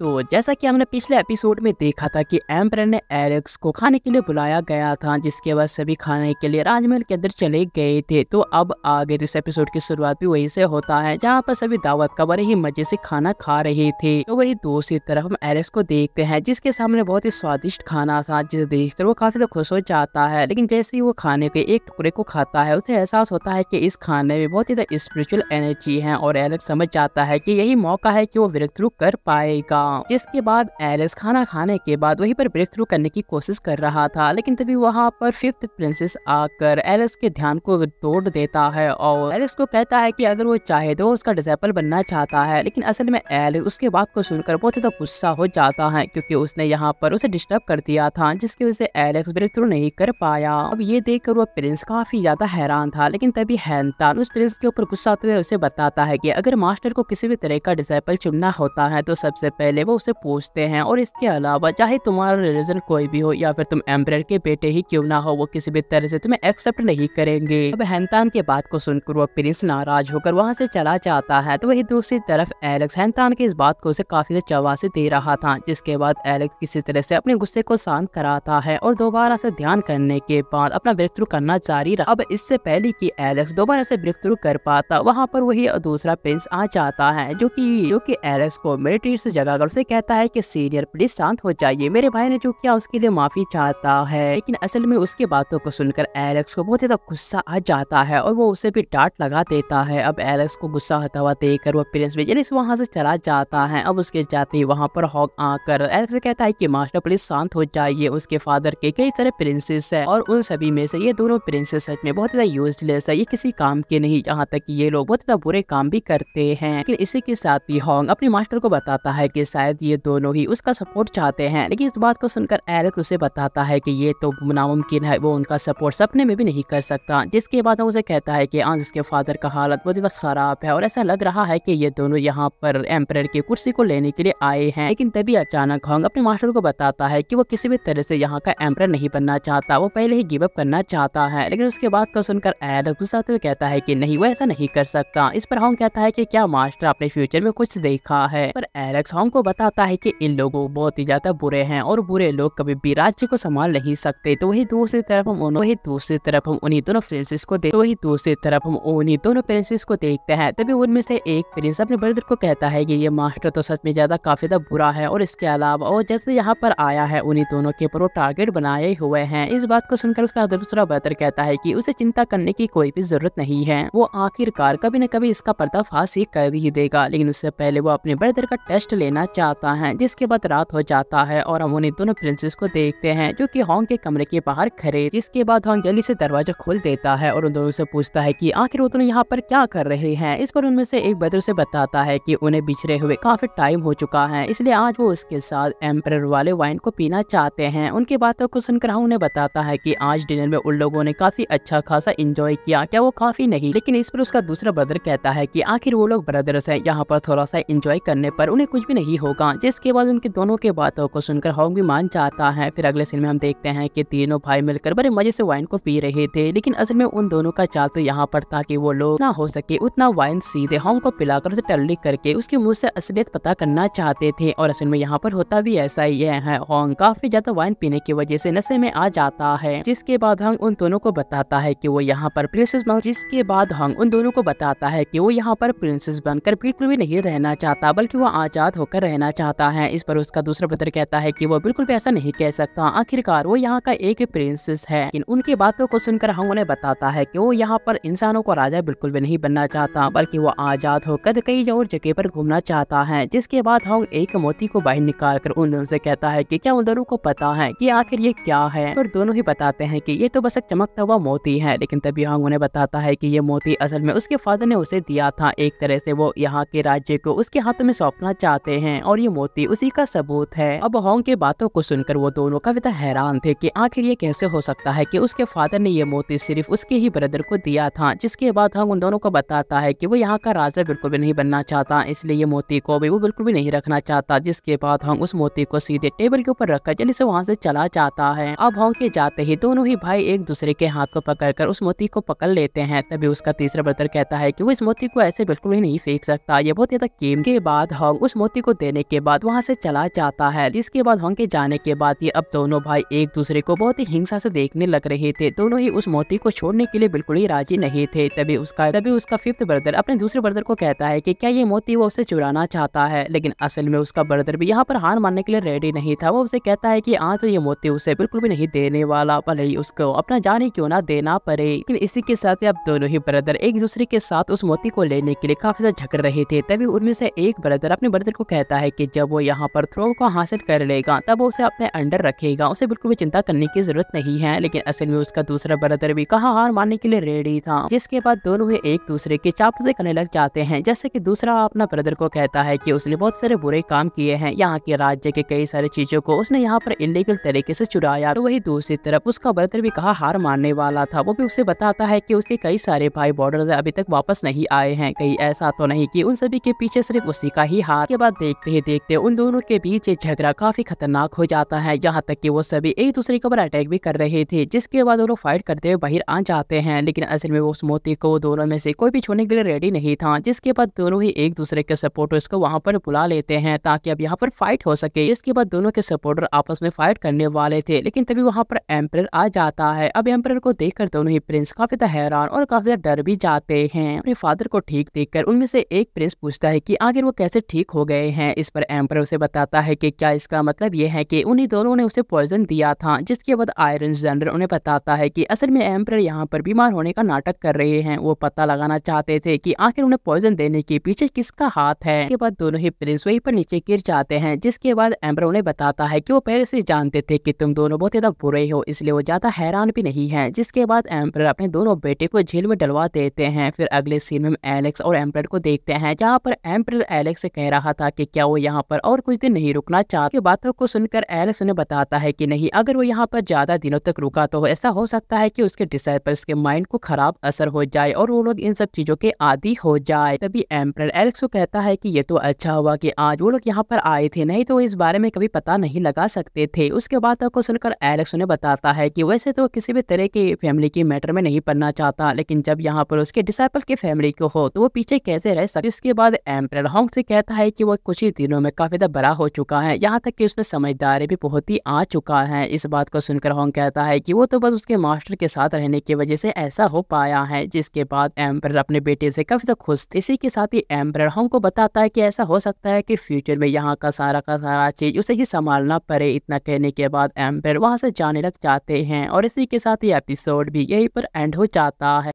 तो जैसा कि हमने पिछले एपिसोड में देखा था कि एम्पर ने एरिक्स को खाने के लिए बुलाया गया था जिसके बाद सभी खाने के लिए राजमहल के अंदर चले गए थे तो अब आगे तो इस एपिसोड की शुरुआत भी वहीं से होता है जहाँ पर सभी दावत का बड़े ही मजे से खाना खा रहे थे तो वही दूसरी तरफ हम एरिक्स को देखते हैं जिसके सामने बहुत ही स्वादिष्ट खाना था जिसे देख वो काफी ज्यादा तो खुश हो जाता है लेकिन जैसे ही वो खाने के एक टुकड़े को खाता है उसे एहसास होता है की इस खाने में बहुत ही ज्यादा स्पिरिचुअल एनर्जी है और एलेक्स समझ जाता है की यही मौका है की वो विरक्त रुक कर पाएगा था जिसके बाद एलिस खाना खाने के बाद वहीं पर ब्रेक थ्रू करने की कोशिश कर रहा था लेकिन तभी वहाँ पर फिफ्थ प्रिंसेस आकर एलिस के ध्यान को तोड़ देता है और एलिस को कहता है कि अगर वो चाहे तो उसका डिसेपल बनना चाहता है लेकिन असल में एलिस उसके बात को सुनकर बहुत ज्यादा गुस्सा हो जाता है क्योंकि उसने यहाँ पर उसे डिस्टर्ब कर दिया था जिसकी वजह से एलेक्स ब्रेक थ्रू नहीं कर पाया अब ये कर वो प्रिंस काफी ज्यादा हैरान था लेकिन तभी हैंतान उस प्रिंस के ऊपर गुस्सा होते हुए उसे बताता है की अगर मास्टर को किसी भी तरह का डिसेपल चुनना होता है तो सबसे पहले वो उसे पूछते हैं और इसके अलावा चाहे तुम्हारा रिलीजन कोई भी हो या फिर तुम एम्ब्रेड के बेटे ही क्यों ना हो वो किसी भी तरह से तुम्हें एक्सेप्ट नहीं करेंगे अब हैंतान के बात को सुनकर वो प्रिंस नाराज होकर वहाँ से चला जाता है तो वही दूसरी तरफ एलेक्स हैंतान की इस बात को उसे काफी चवासे दे रहा था जिसके बाद एलेक्स किसी तरह से अपने गुस्से को शांत कराता है और दोबारा से ध्यान करने के बाद अपना ब्रेक थ्रू करना जारी रहा अब इससे पहले की एलेक्स दोबारा से ब्रेक थ्रू कर पाता वहाँ पर वही दूसरा प्रिंस आ जाता है जो की जो की एलेक्स को मिलिट्री से जगाकर और उसे कहता है कि सीनियर प्लीज शांत हो जाइए मेरे भाई ने जो किया उसके लिए माफी चाहता है लेकिन असल में उसकी बातों को सुनकर एलेक्स को बहुत ज्यादा गुस्सा आ जाता है और वो उसे भी डांट लगा देता है अब एलेक्स को गुस्सा होता हुआ देखकर वो प्रिंस वेजलिस वहाँ से चला जाता है अब उसके जाते वहाँ पर हॉक आकर एलेक्स कहता है की मास्टर प्लीज शांत हो जाइए उसके फादर के कई सारे प्रिंसेस है और उन सभी में से ये दोनों प्रिंसेस सच में बहुत ज्यादा यूजलेस है ये किसी काम के नहीं यहाँ तक ये लोग बहुत ज्यादा बुरे काम भी करते हैं लेकिन इसी के साथ ही हॉन्ग अपने मास्टर को बताता है की शायद ये दोनों ही उसका सपोर्ट चाहते हैं लेकिन इस बात को सुनकर एलेक्स उसे बताता है कि ये तो नामुमकिन है वो उनका सपोर्ट सपने में भी नहीं कर सकता जिसके बाद उसे कहता है कि आज उसके फादर का हालत बहुत ज़्यादा ख़राब है और ऐसा लग रहा है कि ये दोनों यहाँ पर एम्पर की कुर्सी को लेने के लिए आए हैं लेकिन तभी अचानक होंग अपने मास्टर को बताता है की वो किसी भी तरह से यहाँ का एम्प्रेयर नहीं बनना चाहता वो पहले ही गिवअप करना चाहता है लेकिन उसके बाद को सुनकर एरिक गुस्साते हुए कहता है की नहीं वो ऐसा नहीं कर सकता इस पर होंग कहता है की क्या मास्टर अपने फ्यूचर में कुछ देखा है पर एलेक्स होंग को बताता है कि इन लोगों बहुत ही ज़्यादा बुरे हैं और बुरे लोग कभी भी राज्य को संभाल नहीं सकते तो वही दूसरी तरफ हम वही दूसरी तरफ हम उन्हीं दोनों प्रिंसेस को देख वही दूसरी तरफ हम उन्हीं दोनों प्रिंसेस को देखते हैं तभी उनमें से एक प्रिंस अपने ब्रदर को कहता है की ये मास्टर तो सच में ज़्यादा काफ़ी ज़्यादा बुरा है और इसके अलावा और जब से यहाँ पर आया है उन्हीं दोनों के ऊपर टारगेट बनाए हुए हैं इस बात को सुनकर उसका दूसरा ब्रदर कहता है की उसे चिंता करने की कोई भी जरूरत नहीं है वो आखिरकार कभी न कभी इसका पर्दाफाश ही कर ही देगा लेकिन उससे पहले वो अपने ब्रदर का टेस्ट लेना चाहता है जिसके बाद रात हो जाता है और हम उन्हें दोनों प्रिंसेस को देखते हैं जो कि हॉन्ग के कमरे के बाहर खड़े जिसके बाद हॉन्ग जल्दी से दरवाजा खोल देता है और उन दोनों से पूछता है कि आखिर वो दोनों यहाँ पर क्या कर रहे हैं इस पर उनमें से एक बदर से बताता है कि उन्हें बिछड़े हुए काफी टाइम हो चुका है इसलिए आज वो उसके साथ एम्पर वाले वाइन को पीना चाहते है उनकी बातों को सुनकर हम उन्हें बताता है की आज डिनर में उन लोगों ने काफी अच्छा खासा इंजॉय किया क्या वो काफी नहीं लेकिन इस पर उसका दूसरा ब्रदर कहता है की आखिर वो लोग ब्रदर्स है यहाँ पर थोड़ा सा इंजॉय करने पर उन्हें कुछ भी नहीं होगा जिसके बाद उनके दोनों के बातों को सुनकर भी मान जाता है फिर अगले सीन में हम देखते हैं कि तीनों भाई मिलकर बड़े मजे से वाइन को पी रहे थे लेकिन असल में उन दोनों का चाल तो यहाँ पर था कि वो लोग ना हो सके उतना वाइन सीधे होंग को पिलाकर उसे टल्ली करके उसके मुंह से असलियत पता करना चाहते थे और असल में यहाँ पर होता भी ऐसा ही है होंग काफी ज्यादा वाइन पीने की वजह से नशे में आ जाता है जिसके बाद होंग उन दोनों को बताता है की वो यहाँ पर प्रिंसेस बन जिसके बाद होंग उन दोनों को बताता है की वो यहाँ पर प्रिंसेस बनकर बिल्कुल भी नहीं रहना चाहता बल्कि वो आजाद होकर रहना चाहता है इस पर उसका दूसरा ब्रदर कहता है कि वो बिल्कुल भी ऐसा नहीं कह सकता आखिरकार वो यहाँ का एक प्रिंसेस है लेकिन उनकी बातों को सुनकर हम उन्हें बताता है कि वो यहाँ पर इंसानों को राजा बिल्कुल भी नहीं बनना चाहता बल्कि वो आजाद होकर कई और जगह पर घूमना चाहता है जिसके बाद हम एक मोती को बाहर निकाल कर उन दोनों से कहता है की क्या उन दोनों को पता है की आखिर ये क्या है और दोनों ही बताते हैं की ये तो बस एक चमकता हुआ मोती है लेकिन तभी हम उन्हें बताता है की ये मोती असल में उसके फादर ने उसे दिया था एक तरह से वो यहाँ के राज्य को उसके हाथों में सौंपना चाहते हैं हैं और ये मोती उसी का सबूत है अब होंग के बातों को सुनकर वो दोनों कविता हैरान थे कि आखिर ये कैसे हो सकता है कि उसके फादर ने ये मोती सिर्फ उसके ही ब्रदर को दिया था जिसके बाद होंग उन दोनों को बताता है कि वो यहाँ का राजा बिल्कुल भी नहीं बनना चाहता इसलिए ये मोती को भी वो बिल्कुल भी नहीं रखना चाहता जिसके बाद होंग उस मोती को सीधे टेबल के ऊपर रखकर जल्दी से वहाँ से चला जाता है अब होंग के जाते ही दोनों ही भाई एक दूसरे के हाथ को कर उस मोती को पकड़ लेते हैं तभी उसका तीसरा ब्रदर कहता है की वो इस मोती को ऐसे बिल्कुल भी नहीं फेंक सकता ये बहुत ज्यादा कीमती के बाद होंग उस मोती को दे देने के बाद वहाँ से चला जाता है जिसके बाद वंग के जाने के बाद ये अब दोनों भाई एक दूसरे को बहुत ही हिंसा से देखने लग रहे थे दोनों ही उस मोती को छोड़ने के लिए बिल्कुल ही राजी नहीं थे तभी उसका तभी उसका फिफ्थ ब्रदर अपने दूसरे ब्रदर को कहता है की क्या ये मोती वो उसे चुराना चाहता है लेकिन असल में उसका ब्रदर भी यहाँ पर हार मानने के लिए रेडी नहीं था वो उसे कहता है की आज हाँ, तो ये मोती उसे बिल्कुल भी नहीं देने वाला भले ही उसको अपना जान ही क्यों ना देना पड़े लेकिन इसी के साथ अब दोनों ही ब्रदर एक दूसरे के साथ उस मोती को लेने के लिए काफी ज्यादा झगड़ रहे थे तभी उनमें से एक ब्रदर अपने ब्रदर को कहता है कि जब वो यहाँ पर थ्रो को हासिल कर लेगा तब उसे अपने अंडर रखेगा उसे बिल्कुल भी चिंता करने की जरूरत नहीं है लेकिन असल में उसका दूसरा ब्रदर भी कहा हार मानने के लिए रेडी था जिसके बाद दोनों ही एक दूसरे के चाप से करने लग जाते हैं जैसे की दूसरा अपना ब्रदर को कहता है की उसने बहुत सारे बुरे काम किए हैं यहाँ के राज्य के कई सारी चीजों को उसने यहाँ पर इलीगल तरीके ऐसी चुराया तो वही दूसरी तरफ उसका ब्रदर भी कहा हार मानने वाला था वो भी उसे बताता है की उसके कई सारे भाई बॉर्डर अभी तक वापस नहीं आए हैं कहीं ऐसा तो नहीं की उन सभी के पीछे सिर्फ उसी का ही हार के बाद देखते देखते ही देखते उन दोनों के बीच ये झगड़ा काफी खतरनाक हो जाता है यहाँ तक कि वो सभी एक दूसरे के ऊपर अटैक भी कर रहे थे जिसके बाद दोनों फाइट करते हुए बाहर आ जाते हैं लेकिन असल में वो उस मोती को दोनों में से कोई भी छोड़ने के लिए रेडी नहीं था जिसके बाद दोनों ही एक दूसरे के सपोर्टर्स को वहाँ पर बुला लेते हैं ताकि अब यहाँ पर फाइट हो सके इसके बाद दोनों के सपोर्टर आपस में फाइट करने वाले थे लेकिन तभी वहाँ पर एम्पर आ जाता है अब एम्पर को देख दोनों ही प्रिंस काफी हैरान और काफी डर भी जाते हैं अपने फादर को ठीक देख उनमें से एक प्रिंस पूछता है की आखिर वो कैसे ठीक हो गए हैं इस पर एम्पर उसे बताता है कि क्या इसका मतलब यह है कि उन्हीं दोनों ने उसे पॉइजन दिया था जिसके बाद आयरन जनरल उन्हें बताता है कि असल में एम्पर यहाँ पर बीमार होने का नाटक कर रहे हैं वो पता लगाना चाहते थे कि आखिर उन्हें पॉइजन देने के पीछे किसका हाथ है इसके बाद दोनों ही प्रिंस वही पर नीचे गिर जाते हैं जिसके बाद एम्पर उन्हें बताता है की वो पहले से जानते थे की तुम दोनों बहुत ज्यादा बुरे हो इसलिए वो ज्यादा हैरान भी नहीं है जिसके बाद एम्पर अपने दोनों बेटे को झेल में डलवा देते हैं फिर अगले सीन में एलेक्स और एम्पर को देखते हैं जहाँ पर एम्पर एलेक्स से कह रहा था कि क्या वो यहाँ पर और कुछ दिन नहीं रुकना चाहते बातों को सुनकर एलिस उन्हें बताता है कि नहीं अगर वो यहाँ पर ज्यादा दिनों तक रुका तो ऐसा हो सकता है कि उसके डिसाइपल्स के माइंड को खराब असर हो जाए और वो लोग इन सब चीजों के आदि हो जाए तभी एम्पर एलेक्स को कहता है की ये तो अच्छा हुआ की आज वो लोग यहाँ पर आए थे नहीं तो इस बारे में कभी पता नहीं लगा सकते थे उसके बातों को सुनकर एलेक्स उन्हें बताता है कि वैसे तो किसी भी तरह की फैमिली की मैटर में नहीं पढ़ना चाहता लेकिन जब यहाँ पर उसके डिसाइपल के फैमिली को हो तो वो पीछे कैसे रह सकते इसके बाद एम्पर हॉन्ग से कहता है कि वो कुछ ही ही दिनों में काफ़ी ज़्यादा बड़ा हो चुका है यहाँ तक कि उसमें समझदारी भी बहुत ही आ चुका है इस बात को सुनकर होंग कहता है कि वो तो बस उसके मास्टर के साथ रहने की वजह से ऐसा हो पाया है जिसके बाद एम्पर अपने बेटे से काफ़ी ज़्यादा खुश इसी के साथ ही एम्पर होंग को बताता है की ऐसा हो सकता है की फ्यूचर में यहाँ का सारा का सारा चीज़ उसे ही संभालना पड़े इतना कहने के बाद एम्पर वहाँ से जाने लग जाते हैं और इसी के साथ ही एपिसोड भी यही पर एंड हो जाता है